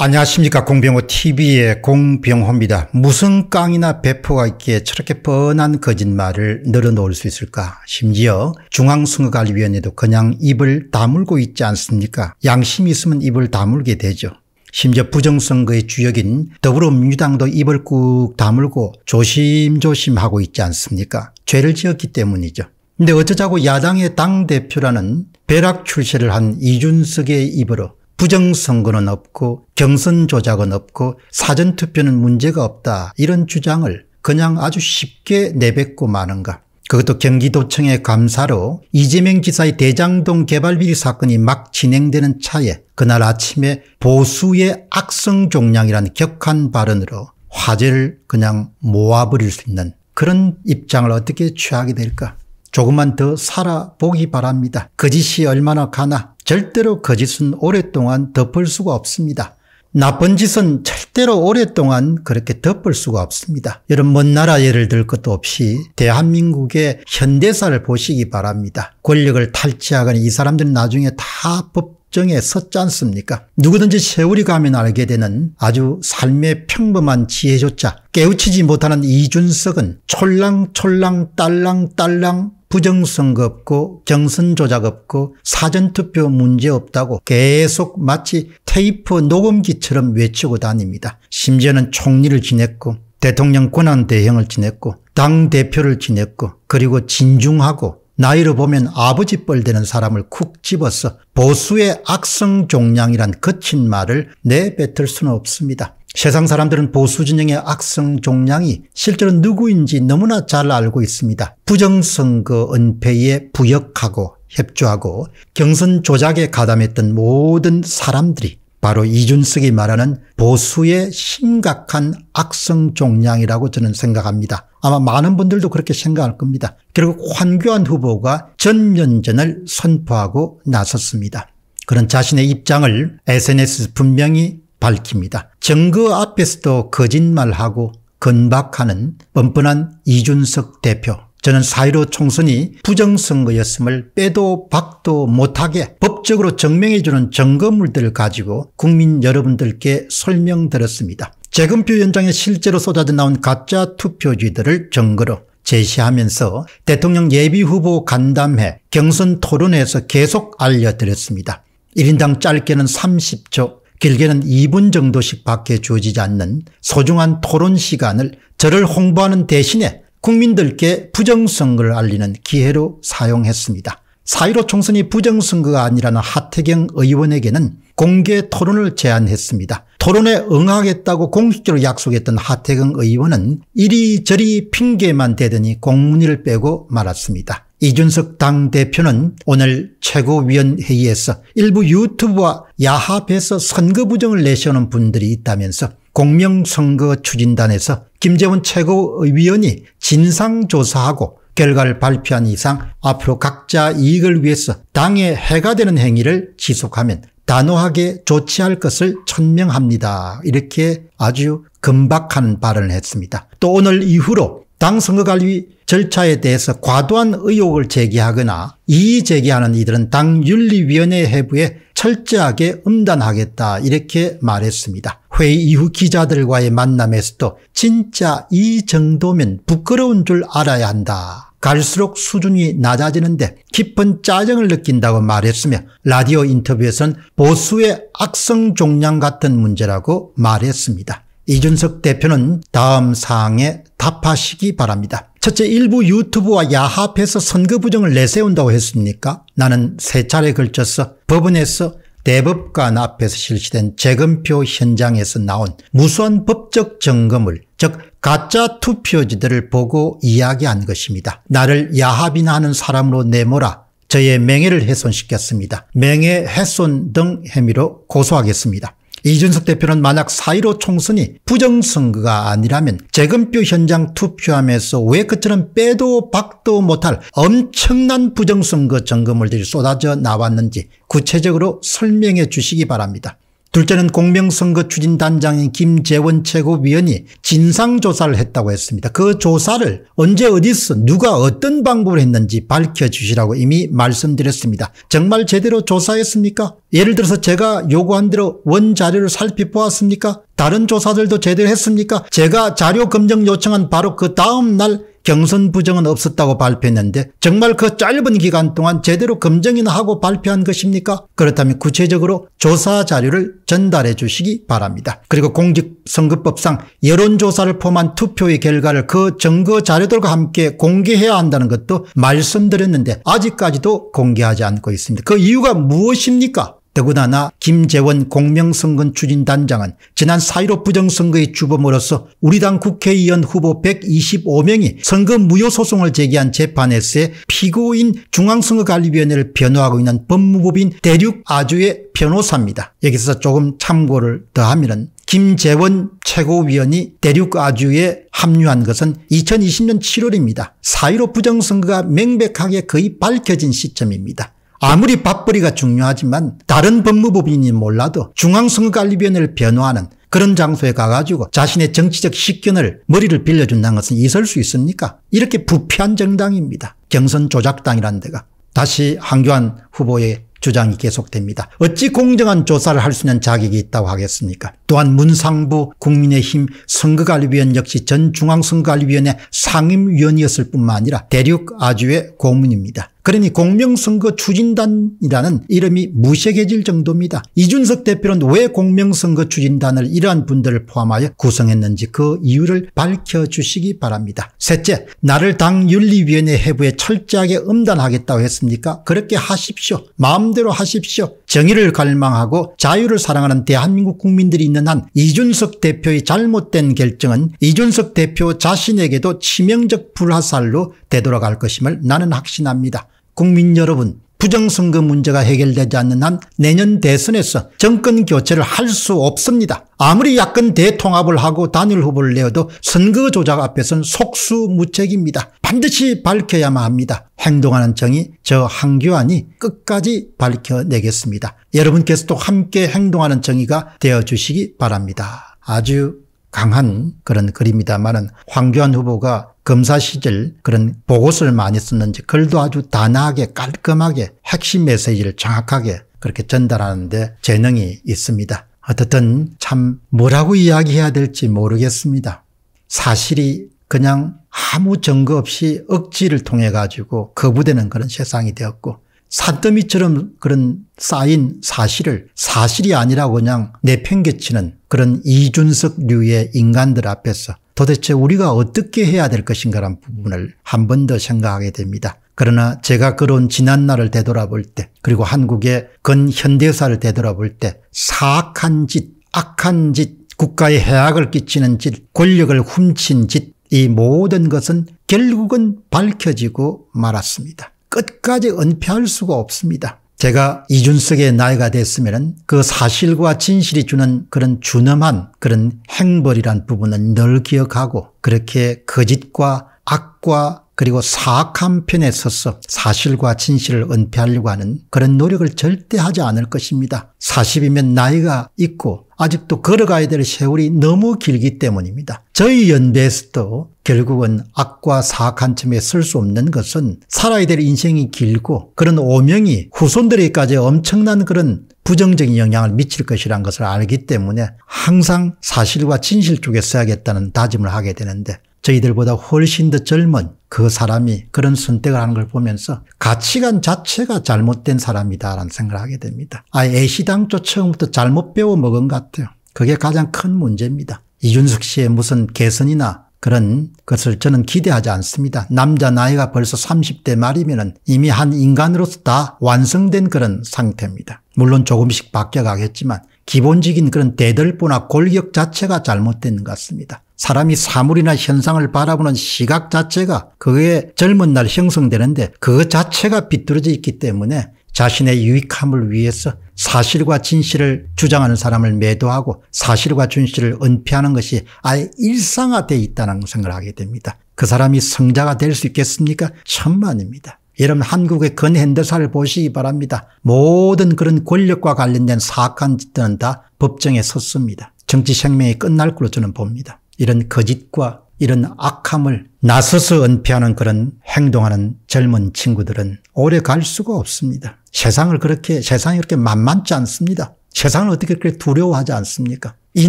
안녕하십니까 공병호 tv의 공병호입니다. 무슨 깡이나 배포가 있기에 저렇게 뻔한 거짓말을 늘어놓을 수 있을까 심지어 중앙선거관리위원회도 그냥 입을 다물고 있지 않습니까 양심이 있으면 입을 다물게 되죠. 심지어 부정선거의 주역인 더불어민주당도 입을 꾹 다물고 조심조심 하고 있지 않습니까 죄를 지었기 때문이죠. 근데 어쩌자고 야당의 당대표라는 벼락 출세를 한 이준석의 입으로 부정선거는 없고 경선 조작은 없고 사전투표는 문제가 없다 이런 주장을 그냥 아주 쉽게 내뱉고 마는가. 그것도 경기도청의 감사로 이재명 지사의 대장동 개발비리 사건이 막 진행되는 차에 그날 아침에 보수의 악성 종량이라는 격한 발언으로 화제를 그냥 모아버릴 수 있는 그런 입장을 어떻게 취하게 될까. 조금만 더 살아보기 바랍니다. 거짓이 그 얼마나 가나 절대로 거짓은 그 오랫동안 덮을 수가 없습니다. 나쁜 짓은 절대로 오랫동안 그렇게 덮을 수가 없습니다. 이런 먼 나라 예를 들 것도 없이 대한민국의 현대사를 보시기 바랍니다. 권력을 탈취하거나 이 사람들은 나중에 다 법정에 섰지 않습니까? 누구든지 세월이 가면 알게 되는 아주 삶의 평범한 지혜조차 깨우치지 못하는 이준석은 촐랑촐랑 딸랑딸랑 부정선거 없고 정선 조작 없고 사전투표 문제 없다고 계속 마치 테이프 녹음기처럼 외치고 다닙니다. 심지어는 총리를 지냈고 대통령 권한대행을 지냈고 당대표를 지냈고 그리고 진중하고 나이로 보면 아버지뻘 되는 사람을 쿡 집어서 보수의 악성종양이란 거친 말을 내뱉을 수는 없습니다. 세상 사람들은 보수 진영의 악성 종양이 실제로 누구인지 너무나 잘 알고 있습니다. 부정선거 은폐에 부역하고 협조하고 경선 조작에 가담했던 모든 사람들이 바로 이준석이 말하는 보수의 심각한 악성 종양이라고 저는 생각합니다. 아마 많은 분들도 그렇게 생각할 겁니다. 결국 환교안 후보가 전면전을 선포하고 나섰습니다. 그런 자신의 입장을 s n s 분명히 밝힙니다. 정거 앞에서도 거짓말하고 건박하는 뻔뻔한 이준석 대표. 저는 사이로 총선이 부정선거였음을 빼도 박도 못하게 법적으로 증명해주는 증거물들을 가지고 국민 여러분들께 설명드렸습니다. 재금표 현장에 실제로 쏟아져 나온 가짜 투표지들을 증거로 제시하면서 대통령 예비후보 간담회 경선 토론회에서 계속 알려드렸습니다. 1인당 짧게는 30초 길게는 2분 정도씩 밖에 주어지지 않는 소중한 토론 시간을 저를 홍보하는 대신에 국민들께 부정선거를 알리는 기회로 사용했습니다. 4.15 총선이 부정선거가 아니라는 하태경 의원에게는 공개 토론을 제안했습니다. 토론에 응하겠다고 공식적으로 약속했던 하태경 의원은 이리저리 핑계만 대더니 공문의를 빼고 말았습니다. 이준석 당대표는 오늘 최고위원회의에서 일부 유튜브와 야합해서 선거 부정을 내시는 분들이 있다면서 공명선거 추진단에서 김재원 최고위원이 진상조사하고 결과를 발표한 이상 앞으로 각자 이익을 위해서 당에 해가 되는 행위를 지속하면 단호하게 조치할 것을 천명합니다. 이렇게 아주 금박한 발언을 했습니다. 또 오늘 이후로 당 선거관리 절차에 대해서 과도한 의혹을 제기하거나 이의 제기하는 이들은 당 윤리위원회 해부에 철저하게 음단하겠다 이렇게 말했습니다. 회의 이후 기자들과의 만남에서도 진짜 이 정도면 부끄러운 줄 알아야 한다. 갈수록 수준이 낮아지는데 깊은 짜증을 느낀다고 말했으며 라디오 인터뷰에선 보수의 악성 종량 같은 문제라고 말했습니다. 이준석 대표는 다음 사항에 답하시기 바랍니다. 첫째 일부 유튜브와 야합해서 선거 부정을 내세운다고 했습니까? 나는 세 차례 걸쳐서 법원에서 대법관 앞에서 실시된 재검표 현장에서 나온 무수한 법적 점검을 즉 가짜 투표지들을 보고 이야기한 것입니다. 나를 야합이나는 사람으로 내몰아 저의 명예를 훼손시켰습니다. 명예 훼손 등 혐의로 고소하겠습니다. 이준석 대표는 만약 4.15 총선이 부정선거가 아니라면 재금표 현장 투표함에서 왜 그처럼 빼도 박도 못할 엄청난 부정선거 점검을 쏟아져 나왔는지 구체적으로 설명해 주시기 바랍니다. 둘째는 공명선거 추진단장인 김재원 최고위원이 진상조사를 했다고 했습니다. 그 조사를 언제 어디서 누가 어떤 방법을 했는지 밝혀주시라고 이미 말씀드렸습니다. 정말 제대로 조사했습니까? 예를 들어서 제가 요구한 대로 원자료를 살펴보았습니까? 다른 조사들도 제대로 했습니까? 제가 자료 검증 요청한 바로 그 다음 날 경선 부정은 없었다고 발표했는데 정말 그 짧은 기간 동안 제대로 검증이나 하고 발표한 것입니까? 그렇다면 구체적으로 조사 자료를 전달해 주시기 바랍니다. 그리고 공직선거법상 여론조사를 포함한 투표의 결과를 그 증거 자료들과 함께 공개해야 한다는 것도 말씀드렸는데 아직까지도 공개하지 않고 있습니다. 그 이유가 무엇입니까? 더구나 김재원 공명선거 추진단장은 지난 4.15 부정선거의 주범으로서 우리 당 국회의원 후보 125명이 선거 무효 소송을 제기한 재판에서의 피고인 중앙선거관리위원회를 변호하고 있는 법무법인 대륙 아주의 변호사입니다. 여기서 조금 참고를 더하면 은 김재원 최고위원이 대륙 아주에 합류한 것은 2020년 7월입니다. 4.15 부정선거가 명백하게 거의 밝혀진 시점입니다. 아무리 밥벌이가 중요하지만 다른 법무법인이 몰라도 중앙선거관리위원회를 변호하는 그런 장소에 가가지고 자신의 정치적 식견을 머리를 빌려준다는 것은 있을 수 있습니까? 이렇게 부패한 정당입니다. 경선 조작당이라는 데가. 다시 한교안 후보의 주장이 계속됩니다. 어찌 공정한 조사를 할 수 있는 자격이 있다고 하겠습니까? 또한 문상부 국민의힘 선거관리위원 역시 전 중앙선거관리위원회 상임위원이었을 뿐만 아니라 대륙 아주의 고문입니다. 그러니 공명선거 추진단이라는 이름이 무색해질 정도입니다. 이준석 대표는 왜 공명선거 추진단을 이러한 분들을 포함하여 구성했는지 그 이유를 밝혀주시기 바랍니다. 셋째, 나를 당윤리위원회 해부에 철저하게 음단하겠다고 했습니까? 그렇게 하십시오. 마음대로 하십시오. 정의를 갈망하고 자유를 사랑하는 대한민국 국민들이 있는 한 이준석 대표의 잘못된 결정은 이준석 대표 자신에게도 치명적 불화살로 되돌아갈 것임을 나는 확신합니다. 국민 여러분 부정선거 문제가 해결되지 않는 한 내년 대선에서 정권 교체를 할 수 없습니다. 아무리 야권 대통합을 하고 단일 후보를 내어도 선거 조작 앞에서는 속수무책입니다. 반드시 밝혀야만 합니다. 행동하는 정의 저 한교안이 끝까지 밝혀내겠습니다. 여러분께서도 함께 행동하는 정의가 되어주시기 바랍니다. 아주 강한 그런 글입니다만은 황교안 후보가 검사 시절 그런 보고서를 많이 썼는지 글도 아주 단아하게 깔끔하게 핵심 메시지를 정확하게 그렇게 전달하는데 재능이 있습니다. 어떻든 참 뭐라고 이야기해야 될지 모르겠습니다. 사실이 그냥 아무 증거 없이 억지를 통해 가지고 거부되는 그런 세상이 되었고 산더미처럼 그런 쌓인 사실을 사실이 아니라 그냥 내팽개치는 그런 이준석류의 인간들 앞에서 도대체 우리가 어떻게 해야 될 것인가라는 부분을 한 번 더 생각하게 됩니다. 그러나 제가 그런 지난 날을 되돌아볼 때 그리고 한국의 근현대사를 되돌아볼 때 사악한 짓 악한 짓 국가에 해악을 끼치는 짓 권력을 훔친 짓 이 모든 것은 결국은 밝혀지고 말았습니다. 끝까지 은폐할 수가 없습니다. 제가 이준석의 나이가 됐으면 그 사실과 진실이 주는 그런 준엄한 그런 행벌이란 부분을 늘 기억하고 그렇게 거짓과 악과 그리고 사악한 편에 서서 사실과 진실을 은폐하려고 하는 그런 노력을 절대 하지 않을 것입니다. 40이면 나이가 있고 아직도 걸어가야 될 세월이 너무 길기 때문입니다. 저희 연대에서도 결국은 악과 사악한 틈에 설 수 없는 것은 살아야 될 인생이 길고 그런 오명이 후손들에까지 엄청난 그런 부정적인 영향을 미칠 것이라는 것을 알기 때문에 항상 사실과 진실 쪽에 써야겠다는 다짐을 하게 되는데 저희들보다 훨씬 더 젊은 그 사람이 그런 선택을 하는 걸 보면서 가치관 자체가 잘못된 사람이다라는 생각을 하게 됩니다. 아예 애시당초 처음부터 잘못 배워 먹은 것 같아요. 그게 가장 큰 문제입니다. 이준석 씨의 무슨 개선이나 그런 것을 저는 기대하지 않습니다. 남자 나이가 벌써 30대 말이면 이미 한 인간으로서 다 완성된 그런 상태입니다. 물론 조금씩 바뀌어가겠지만 기본적인 그런 대들보나 골격 자체가 잘못된 것 같습니다. 사람이 사물이나 현상을 바라보는 시각 자체가 그의 젊은 날 형성되는데 그 자체가 비뚤어져 있기 때문에 자신의 유익함을 위해서 사실과 진실을 주장하는 사람을 매도하고 사실과 진실을 은폐하는 것이 아예 일상화되어 있다는 생각을 하게 됩니다. 그 사람이 성자가 될 수 있겠습니까? 천만입니다. 여러분 한국의 근현대사를 보시기 바랍니다. 모든 그런 권력과 관련된 사악한 짓들은 다 법정에 섰습니다. 정치 생명이 끝날 걸로 저는 봅니다. 이런 거짓과 이런 악함을 나서서 은폐하는 그런 행동하는 젊은 친구들은 오래 갈 수가 없습니다. 세상을 그렇게 세상이 그렇게 만만치 않습니다. 세상을 어떻게 그렇게 두려워하지 않습니까? 이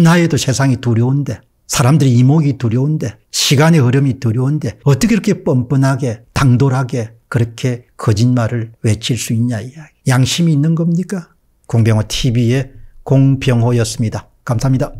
나이에도 세상이 두려운데 사람들이 이목이 두려운데 시간의 흐름이 두려운데 어떻게 이렇게 뻔뻔하게 당돌하게 그렇게 거짓말을 외칠 수 있냐 이야기. 양심이 있는 겁니까? 공병호 TV의 공병호였습니다. 감사합니다.